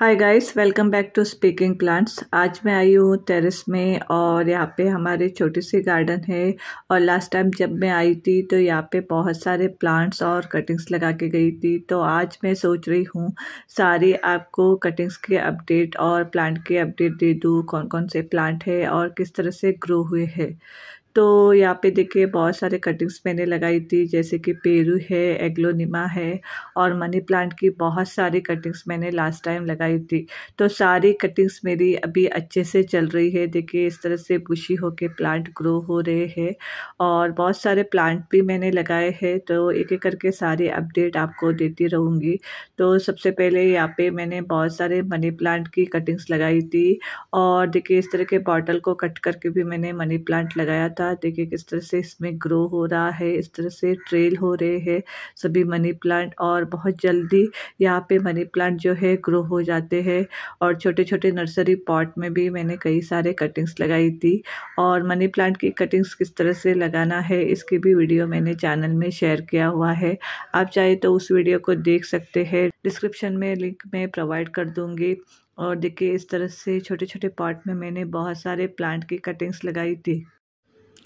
hi guys welcome back to Speaking Plants आज मैं आई हूँ टेरेस में और यहाँ पे हमारे छोटे सी गार्डन है और लास्ट टाइम जब मैं आई थी तो यहाँ पे बहुत सारे प्लांट्स और कटिंग्स लगा के गई थी तो आज मैं सोच रही हूँ सारी आपको कटिंग्स के अपडेट और प्लांट के अपडेट दे दूँ कौन कौन से प्लांट है और किस तरह से ग्रो हुए है तो यहाँ पे देखिए बहुत सारे कटिंग्स मैंने लगाई थी जैसे कि पेरू है एग्लोनिमा है और मनी प्लांट की बहुत सारी कटिंग्स मैंने लास्ट टाइम लगाई थी तो सारी कटिंग्स मेरी अभी अच्छे से चल रही है देखिए इस तरह से बुशी होके प्लांट ग्रो हो रहे हैं और बहुत सारे प्लांट भी मैंने लगाए हैं तो एक एक करके सारे अपडेट आपको देती रहूँगी तो सबसे पहले यहाँ पर मैंने बहुत सारे मनी प्लांट की कटिंग्स लगाई थी और देखिए इस तरह के बॉटल को कट करके भी मैंने मनी प्लांट लगाया था बताया देखिए किस तरह से इसमें ग्रो हो रहा है इस तरह से ट्रेल हो रहे हैं सभी मनी प्लांट और बहुत जल्दी यहाँ पे मनी प्लांट जो है ग्रो हो जाते हैं और छोटे छोटे नर्सरी पॉट में भी मैंने कई सारे कटिंग्स लगाई थी और मनी प्लांट की कटिंग्स किस तरह से लगाना है इसकी भी वीडियो मैंने चैनल में शेयर किया हुआ है आप चाहे तो उस वीडियो को देख सकते हैं डिस्क्रिप्शन में लिंक में प्रोवाइड कर दूंगी और देखिए इस तरह से छोटे छोटे पॉट में मैंने बहुत सारे प्लांट की कटिंग्स लगाई थी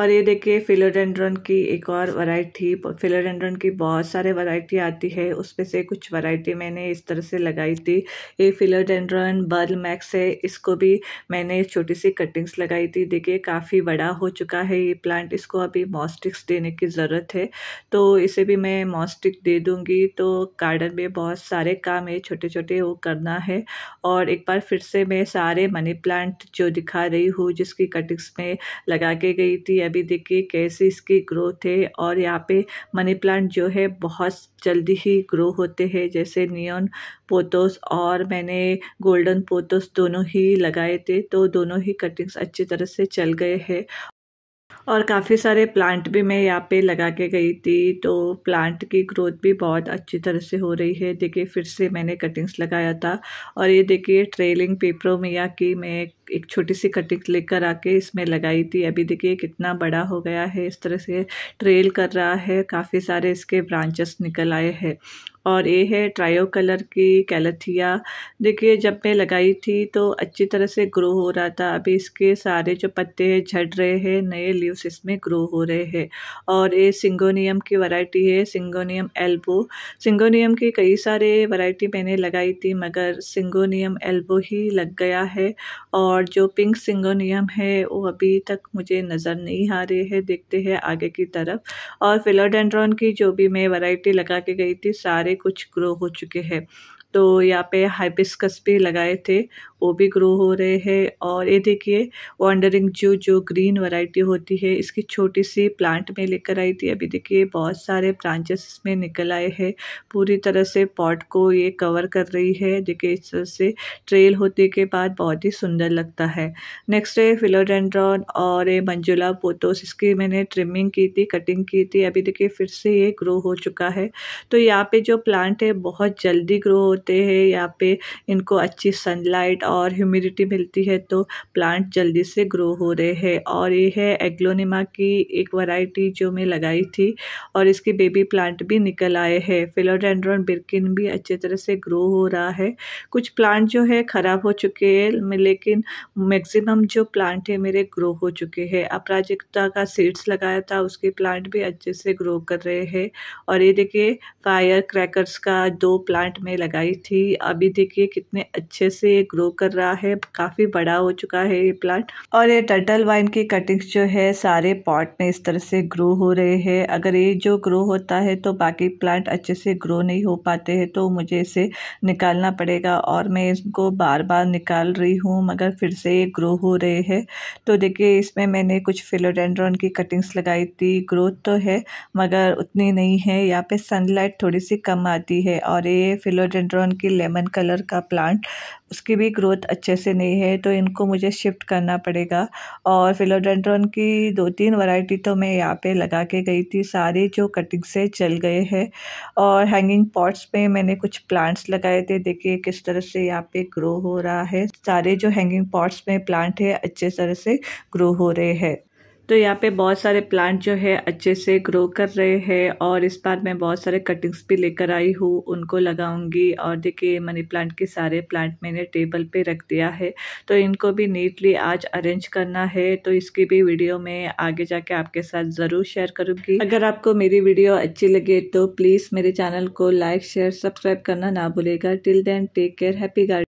और ये देखिए फिलोडेंड्रन की एक और वैरायटी फिलोडेंड्रन की बहुत सारे वैरायटी आती है उसमें से कुछ वैरायटी मैंने इस तरह से लगाई थी ये फिलोडेंड्रन बर्ल मैक्स है इसको भी मैंने छोटी सी कटिंग्स लगाई थी देखिए काफ़ी बड़ा हो चुका है ये प्लांट इसको अभी मॉस्टिक्स देने की ज़रूरत है तो इसे भी मैं मॉस्टिक दे दूँगी तो गार्डन में बहुत सारे काम है छोटे छोटे वो करना है और एक बार फिर से मैं सारे मनी प्लांट जो दिखा रही हूँ जिसकी कटिंग्स में लगा के गई थी अभी देखिए कैसे इसकी ग्रोथ है और यहाँ पे मनी प्लांट जो है बहुत जल्दी ही ग्रो होते हैं जैसे नियॉन पोतोस और मैंने गोल्डन पोतोस दोनों ही लगाए थे तो दोनों ही कटिंग्स अच्छी तरह से चल गए हैं और काफ़ी सारे प्लांट भी मैं यहाँ पे लगा के गई थी तो प्लांट की ग्रोथ भी बहुत अच्छी तरह से हो रही है देखिए फिर से मैंने कटिंग्स लगाया था और ये देखिए ट्रेलिंग पेपरों में या की मैं एक छोटी सी कटिंग लेकर आके इसमें लगाई थी अभी देखिए कितना बड़ा हो गया है इस तरह से ट्रेल कर रहा है काफ़ी सारे इसके ब्रांचेस निकल आए हैं और ये है ट्रायो कलर की कैलथिया देखिए जब मैं लगाई थी तो अच्छी तरह से ग्रो हो रहा था अभी इसके सारे जो पत्ते हैं झड़ रहे हैं नए लीव्स इसमें ग्रो हो रहे हैं और ये सिंगोनियम की वैरायटी है सिंगोनियम एल्बो सिंगोनियम की कई सारे वैरायटी मैंने लगाई थी मगर सिंगोनियम एल्बो ही लग गया है और और जो पिंक सिंगोनियम है वो अभी तक मुझे नज़र नहीं आ रही है देखते हैं आगे की तरफ और फिलोडेंड्रॉन की जो भी मैं वैरायटी लगा के गई थी सारे कुछ ग्रो हो चुके हैं तो यहाँ पे हाइबिस्कस भी लगाए थे वो भी ग्रो हो रहे हैं और ये देखिए वॉन्डरिंग जो जो ग्रीन वैरायटी होती है इसकी छोटी सी प्लांट में लेकर आई थी अभी देखिए बहुत सारे ब्रांचेस इसमें निकल आए हैं पूरी तरह से पॉट को ये कवर कर रही है देखिए इस तरह से ट्रेल होने के बाद बहुत ही सुंदर लगता है नेक्स्ट है फिलोडेंड्रॉन और ये मंजुला पोतोस इसकी मैंने ट्रिमिंग की थी कटिंग की थी अभी देखिए फिर से ये ग्रो हो चुका है तो यहाँ पे जो प्लांट है बहुत जल्दी ग्रो हो होते हैं यहाँ पे इनको अच्छी सनलाइट और ह्यूमिडिटी मिलती है तो प्लांट जल्दी से ग्रो हो रहे हैं और ये है एग्लोनिमा की एक वैरायटी जो मैं लगाई थी और इसके बेबी प्लांट भी निकल आए हैं फिलोडेंड्रॉन बिरकिन भी अच्छे तरह से ग्रो हो रहा है कुछ प्लांट जो है ख़राब हो चुके हैं लेकिन मैक्सिमम जो प्लांट है मेरे ग्रो हो चुके हैं अपराजिकता का सीड्स लगाया था उसके प्लांट भी अच्छे से ग्रो कर रहे हैं और ये देखिए फायर क्रैकर्स का दो प्लांट में लगाई लगाई थी अभी देखिए कितने अच्छे से ग्रो कर रहा है काफ़ी बड़ा हो चुका है ये प्लांट और ये टर्टल वाइन की कटिंग्स जो है सारे पॉट में इस तरह से ग्रो हो रहे हैं अगर ये जो ग्रो होता है तो बाकी प्लांट अच्छे से ग्रो नहीं हो पाते हैं तो मुझे इसे निकालना पड़ेगा और मैं इसको बार बार निकाल रही हूँ मगर फिर से ये ग्रो हो रहे हैं तो देखिए इसमें मैंने कुछ फिलोडेंड्रॉन की कटिंग्स लगाई थी ग्रोथ तो है मगर उतनी नहीं है यहाँ पे सनलाइट थोड़ी सी कम आती है और ये फिलोडेंड्रॉन मैरून की लेमन कलर का प्लांट उसकी भी ग्रोथ अच्छे से नहीं है तो इनको मुझे शिफ्ट करना पड़ेगा और फिलोडेंड्रॉन की दो तीन वैरायटी तो मैं यहाँ पे लगा के गई थी सारे जो कटिंग से चल गए हैं और हैंगिंग पॉट्स में मैंने कुछ प्लांट्स लगाए थे देखिए किस तरह से यहाँ पे ग्रो हो रहा है सारे जो हैंगिंग पॉट्स में प्लांट है अच्छे तरह से ग्रो हो रहे हैं तो यहाँ पे बहुत सारे प्लांट जो है अच्छे से ग्रो कर रहे हैं और इस बार मैं बहुत सारे कटिंग्स भी लेकर आई हूँ उनको लगाऊंगी और देखिए मनी प्लांट के सारे प्लांट मैंने टेबल पे रख दिया है तो इनको भी नीटली आज अरेंज करना है तो इसकी भी वीडियो मैं आगे जाके आपके साथ ज़रूर शेयर करूँगी अगर आपको मेरी वीडियो अच्छी लगे तो प्लीज़ मेरे चैनल को लाइक शेयर सब्सक्राइब करना ना भूलेगा till then take care happy garden